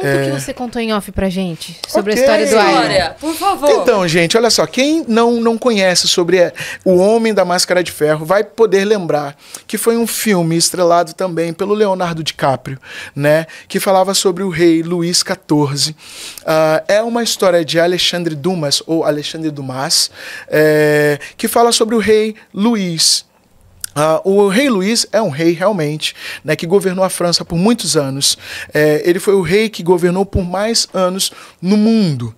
Conta é... o que é. você contou em off pra gente sobre okay. a história do Iron. História, por favor. Então, gente, olha só. Quem não, não conhece sobre é, o Homem da Máscara de Ferro vai poder lembrar que foi um filme estrelado também pelo Leonardo DiCaprio, né? Que falava sobre o rei Luís XIV. Uh, ah, é uma história de Alexandre Dumas, ou Alexandre Dumas, é, que fala sobre o rei Luís Uh, o rei Luís é um rei realmente, né, que governou a França por muitos anos. É, ele foi o rei que governou por mais anos no mundo.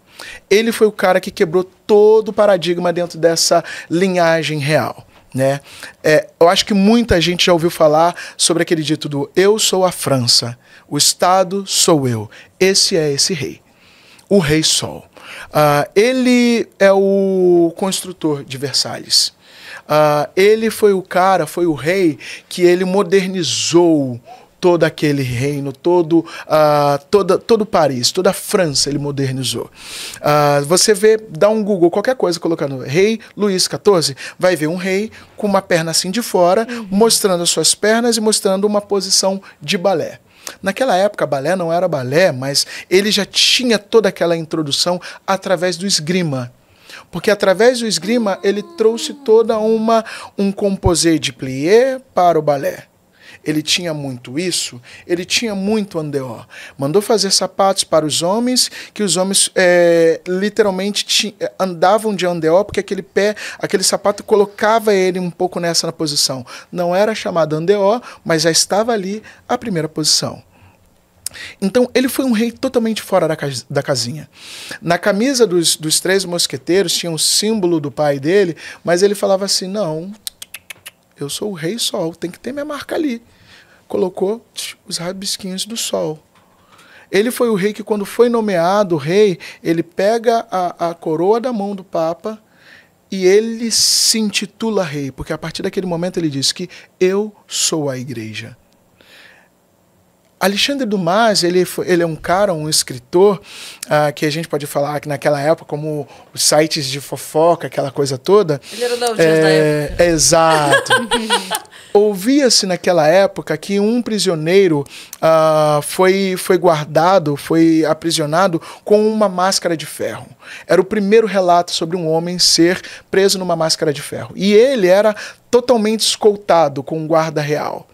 Ele foi o cara que quebrou todo o paradigma dentro dessa linhagem real. Né? É, eu acho que muita gente já ouviu falar sobre aquele dito do eu sou a França, o Estado sou eu. Esse é esse rei, o Rei Sol. Uh, ele é o construtor de Versalhes. Uh, ele foi o cara, foi o rei que ele modernizou todo aquele reino, todo, uh, toda, todo Paris, toda a França ele modernizou. Uh, você vê, dá um Google, qualquer coisa colocando rei Luís XIV, vai ver um rei com uma perna assim de fora, uhum. mostrando as suas pernas e mostrando uma posição de balé. Naquela época, balé não era balé, mas ele já tinha toda aquela introdução através do esgrima. Porque através do esgrima ele trouxe toda uma um composer de plié para o balé. Ele tinha muito isso, ele tinha muito andeó. Mandou fazer sapatos para os homens, que os homens é, literalmente é, andavam de andeó, porque aquele pé, aquele sapato colocava ele um pouco nessa posição. Não era chamado andeó, mas já estava ali a primeira posição. Então, ele foi um rei totalmente fora da, cas da casinha. Na camisa dos, dos três mosqueteiros tinha o símbolo do pai dele, mas ele falava assim: não, eu sou o rei sol, tem que ter minha marca ali. Colocou os rabisquinhos do sol. Ele foi o rei que, quando foi nomeado rei, ele pega a, a coroa da mão do Papa e ele se intitula rei, porque a partir daquele momento ele diz que eu sou a igreja. Alexandre Dumas, ele, ele é um cara, um escritor, uh, que a gente pode falar que naquela época, como os sites de fofoca, aquela coisa toda. Ele era da audiência é, da época. Exato. Ouvia-se naquela época que um prisioneiro uh, foi, foi guardado, foi aprisionado com uma máscara de ferro. Era o primeiro relato sobre um homem ser preso numa máscara de ferro. E ele era totalmente escoltado com um guarda real.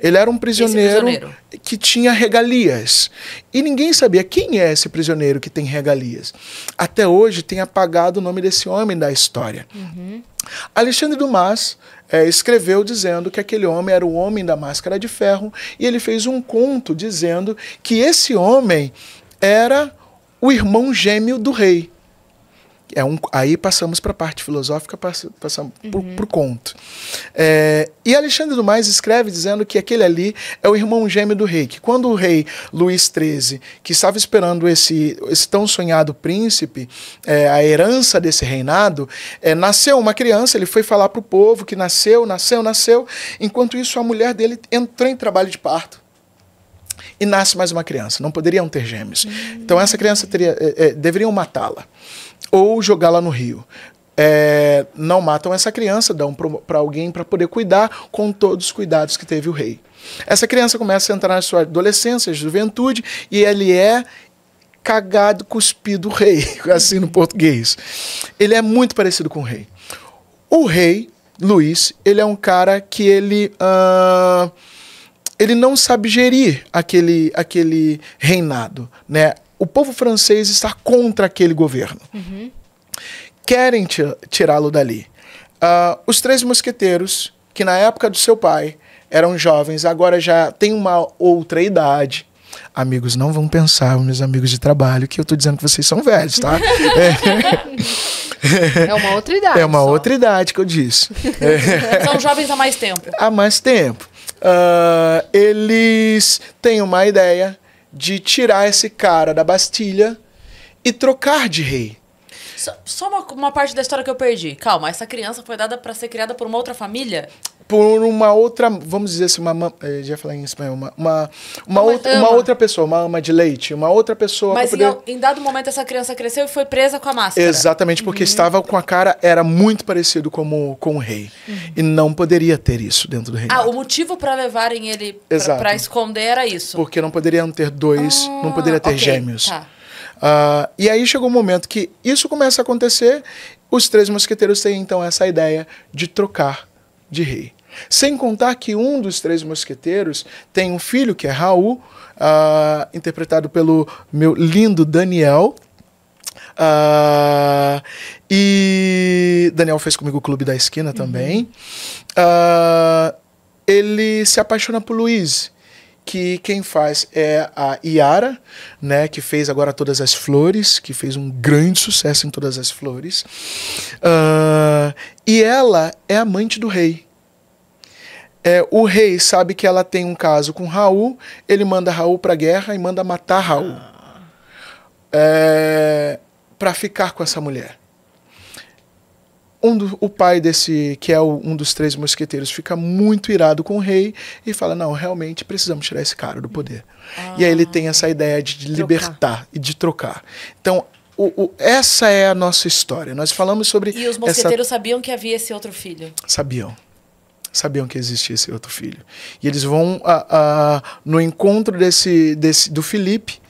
Ele era um prisioneiro, prisioneiro, que tinha regalias. E ninguém sabia quem é esse prisioneiro que tem regalias. Até hoje tem apagado o nome desse homem da história. Uhum. Alexandre Dumas é, escreveu dizendo que aquele homem era o homem da máscara de ferro e ele fez um conto dizendo que esse homem era o irmão gêmeo do rei. É um, aí passamos para a parte filosófica, passamos uhum. para o conto. É, e Alexandre Dumas escreve dizendo que aquele ali é o irmão gêmeo do rei, que quando o rei Luís XIII, que estava esperando esse, esse tão sonhado príncipe, é, a herança desse reinado, é, nasceu uma criança, ele foi falar para o povo que nasceu, nasceu, nasceu, enquanto isso a mulher dele entrou em trabalho de parto e nasce mais uma criança. Não poderiam ter gêmeos. Uhum. Então essa criança teria, é, é, deveriam matá-la ou jogá-la no rio. É, não matam essa criança, dão para alguém para poder cuidar com todos os cuidados que teve o rei. Essa criança começa a entrar na sua adolescência, juventude, e ele é cagado, cuspido rei, assim no português. Ele é muito parecido com o rei. O rei, Luiz, ele é um cara que ele. Uh, ele não sabe gerir aquele, aquele reinado, né? o povo francês está contra aquele governo. Uhum. Querem tirá-lo dali. Uh, os três mosqueteiros, que na época do seu pai eram jovens, agora já têm uma outra idade. Amigos, não vão pensar, meus amigos de trabalho, que eu estou dizendo que vocês são velhos, tá? é. é uma outra idade. É uma só. outra idade que eu disse. são jovens há mais tempo. Há mais tempo. Uh, eles têm uma ideia de tirar esse cara da Bastilha e trocar de rei. Só, só uma, uma, parte da história que eu perdi. Calma, essa criança foi dada para ser criada por uma outra família? Por uma outra, vamos dizer assim, uma. Eh, já falar em espanhol, uma. Uma, uma, uma, outra, uma outra pessoa, uma ama de leite, uma outra pessoa. Mas poder... em, em, dado momento essa criança cresceu e foi presa com a máscara. Exatamente, porque uhum. estava com a cara, era muito parecido como, com o rei. Uhum. E não poderia ter isso dentro do rei. Ah, o motivo para levarem ele para esconder era isso. Porque não poderiam ter dois, ah, não poderia ter ah, okay, gêmeos. Tá. Uh, e aí chegou um momento que isso começa a acontecer, os três mosqueteiros têm então essa ideia de trocar de rei. Sem contar que um dos três mosqueteiros tem um filho, que é Raul, uh, interpretado pelo meu lindo Daniel. Uh, e Daniel fez comigo o Clube da Esquina uhum. também. Uh, ele se apaixona por Luiz, que quem faz é a Iara, né, que fez agora Todas as Flores, que fez um grande sucesso em Todas as Flores. Uh, e ela é amante do rei. É, o rei sabe que ela tem um caso com Raul, ele manda Raul a guerra e manda matar Raul. Ah. É, para ficar com essa mulher um do, o pai desse, que é o, um dos três mosqueteiros, fica muito irado com o rei e fala: Não, realmente precisamos tirar esse cara do poder. Ah, e aí ele ah, tem essa ideia de, de libertar e de trocar. Então, o, o, essa é a nossa história. Nós falamos sobre. E os mosqueteiros essa... sabiam que havia esse outro filho? Sabiam. Sabiam que existia esse outro filho. E eles vão a, a, no encontro desse, desse do Felipe,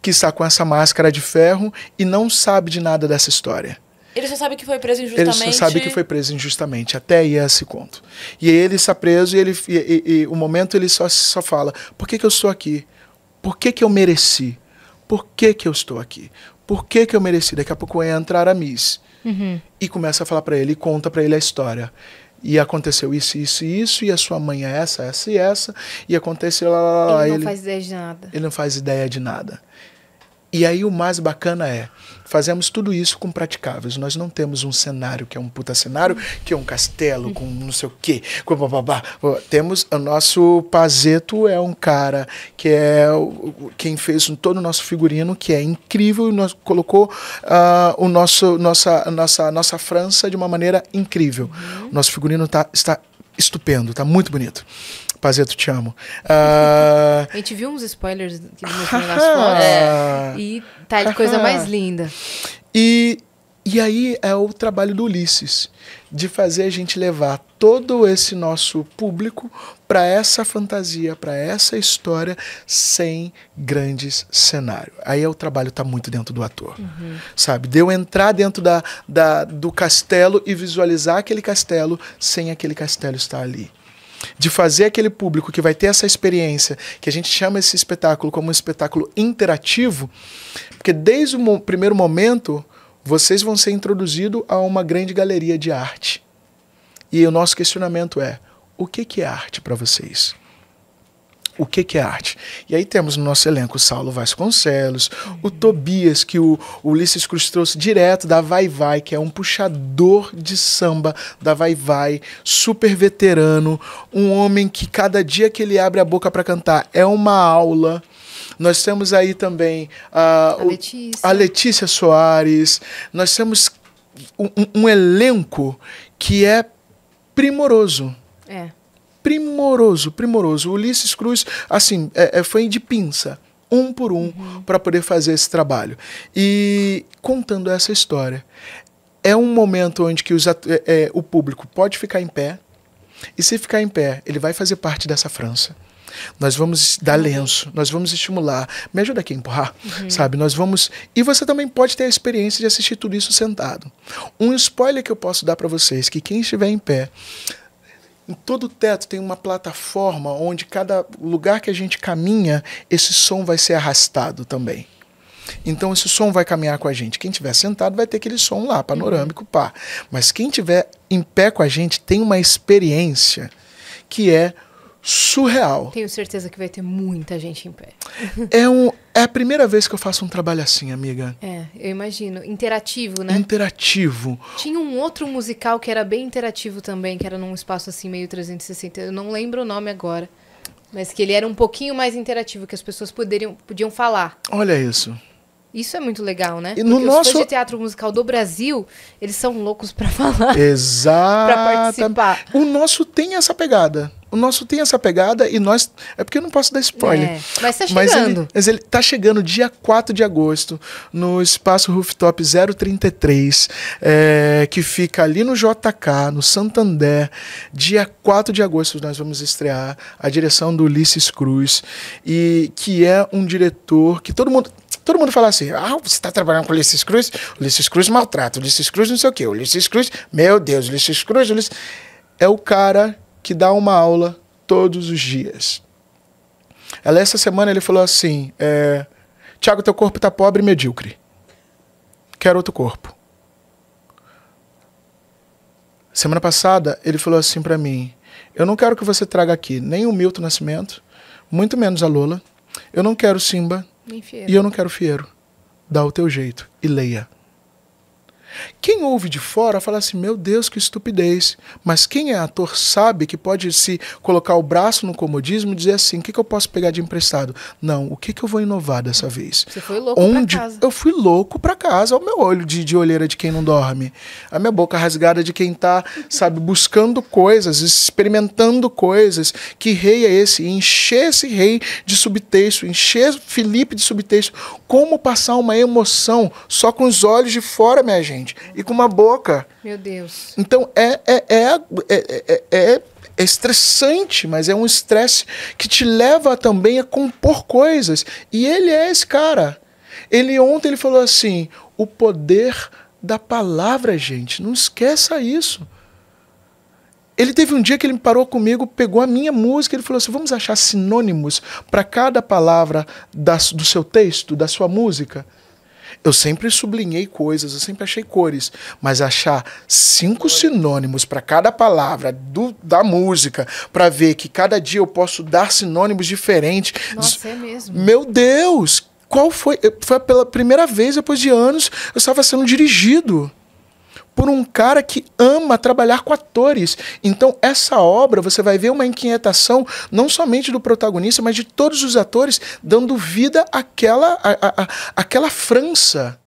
que está com essa máscara de ferro e não sabe de nada dessa história. Ele só sabe que foi preso injustamente. Ele só sabe que foi preso injustamente, até aí é esse conto. E ele está preso e, ele, e, e, e, o momento ele só, só fala: por que, que eu estou aqui? Por que, que eu mereci? Por que, que eu estou aqui? Por que, que eu mereci? Daqui a pouco entra Aramis uhum. e começa a falar para ele, conta para ele a história. E aconteceu isso, isso e isso, e a sua mãe é essa, essa e essa, e aconteceu lá, lá, lá, Ele não ele, faz ideia de nada. Ele não faz ideia de nada. E aí o mais bacana é, fazemos tudo isso com praticáveis. Nós não temos um cenário que é um puta cenário, que é um castelo com não sei o quê, com bababá. Temos o nosso Pazeto é um cara que é quem fez todo o nosso figurino, que é incrível e nós colocou uh, o nosso nossa nossa nossa França de uma maneira incrível. Uhum. Nosso figurino tá, está estupendo, está muito bonito. Pazeto, te amo. Uh... A gente viu uns spoilers que mostrando as fotos. É. E tá de coisa mais linda. E, e aí é o trabalho do Ulisses, de fazer a gente levar todo esse nosso público para essa fantasia, para essa história, sem grandes cenários. Aí é o trabalho tá muito dentro do ator, uhum. sabe? De eu entrar dentro da, da, do castelo e visualizar aquele castelo sem aquele castelo estar ali de fazer aquele público que vai ter essa experiência, que a gente chama esse espetáculo como um espetáculo interativo, porque desde o mo primeiro momento vocês vão ser introduzidos a uma grande galeria de arte. E o nosso questionamento é: o que, que é arte para vocês? o que, que é arte. E aí temos no nosso elenco o Saulo Vasconcelos, uhum. o Tobias, que o, o Ulisses Cruz trouxe direto da Vai Vai, que é um puxador de samba da Vai Vai, super veterano, um homem que cada dia que ele abre a boca para cantar é uma aula. Nós temos aí também ah, a, Letícia. a Letícia Soares, nós temos um, um elenco que é primoroso. É primoroso, primoroso. O Ulisses Cruz, assim, é, é, foi de pinça, um por um, uhum. para poder fazer esse trabalho. E contando essa história, é um momento onde que é, é, o público pode ficar em pé, e se ficar em pé, ele vai fazer parte dessa França. Nós vamos dar uhum. lenço, nós vamos estimular. Me ajuda aqui a empurrar, uhum. sabe? Nós vamos. E você também pode ter a experiência de assistir tudo isso sentado. Um spoiler que eu posso dar para vocês: que quem estiver em pé em todo o teto tem uma plataforma onde cada lugar que a gente caminha, esse som vai ser arrastado também. Então esse som vai caminhar com a gente. Quem tiver sentado vai ter aquele som lá, panorâmico, pá. Mas quem tiver em pé com a gente tem uma experiência que é surreal. Tenho certeza que vai ter muita gente em pé. É um é a primeira vez que eu faço um trabalho assim, amiga. É, eu imagino. Interativo, né? Interativo. Tinha um outro musical que era bem interativo também, que era num espaço assim meio 360. Eu não lembro o nome agora. Mas que ele era um pouquinho mais interativo, que as pessoas poderiam, podiam falar. Olha isso. Isso é muito legal, né? E no Porque nosso... os fãs de teatro musical do Brasil, eles são loucos para falar. Exato. pra participar. O nosso tem essa pegada. O nosso tem essa pegada e nós. É porque eu não posso dar spoiler. É, mas tá chegando. Mas ele, mas ele tá chegando dia 4 de agosto no espaço Rooftop 033, é, que fica ali no JK, no Santander. Dia 4 de agosto nós vamos estrear a direção do Ulisses Cruz, e que é um diretor que todo mundo todo mundo fala assim: ah, você está trabalhando com Ulisses Cruz? Ulisses Cruz maltrata, Ulisses Cruz não sei o quê, Ulisses Cruz, meu Deus, Ulisses Cruz, Ulisses. É o cara que dá uma aula todos os dias. Ela, essa semana, ele falou assim: é, Tiago, teu corpo tá pobre e medíocre. Quero outro corpo. Semana passada, ele falou assim para mim: Eu não quero que você traga aqui nem o Milton Nascimento, muito menos a Lola. Eu não quero Simba. E eu não quero Fieiro. Dá o teu jeito e leia. Quem ouve de fora fala assim: meu Deus, que estupidez. Mas quem é ator sabe que pode se colocar o braço no comodismo e dizer assim: o que, que eu posso pegar de emprestado? Não, o que, que eu vou inovar dessa vez? Você foi louco Onde pra casa. Eu fui louco para casa, o meu olho de, de olheira de quem não dorme, a minha boca rasgada de quem tá, sabe, buscando coisas, experimentando coisas. Que rei é esse? encher esse rei de subtexto, encher Felipe de subtexto. Como passar uma emoção só com os olhos de fora, minha gente? gente. E com uma boca. Meu Deus. Então é, é, é, é, é é estressante, mas é um estresse que te leva também a compor coisas. E ele é esse cara. Ele ontem ele falou assim: o poder da palavra, gente, não esqueça isso. Ele teve um dia que ele parou comigo, pegou a minha música, ele falou assim: vamos achar sinônimos para cada palavra das, do seu texto, da sua música. Eu sempre sublinhei coisas, eu sempre achei cores, mas achar cinco sinônimos para cada palavra do, da música, para ver que cada dia eu posso dar sinônimos diferentes. Nossa, é mesmo. Meu Deus! Qual foi? Foi pela primeira vez depois de anos eu estava sendo dirigido por um cara que ama trabalhar com atores. Então, essa obra, você vai ver uma inquietação não somente do protagonista, mas de todos os atores dando vida àquela, à, à, àquela França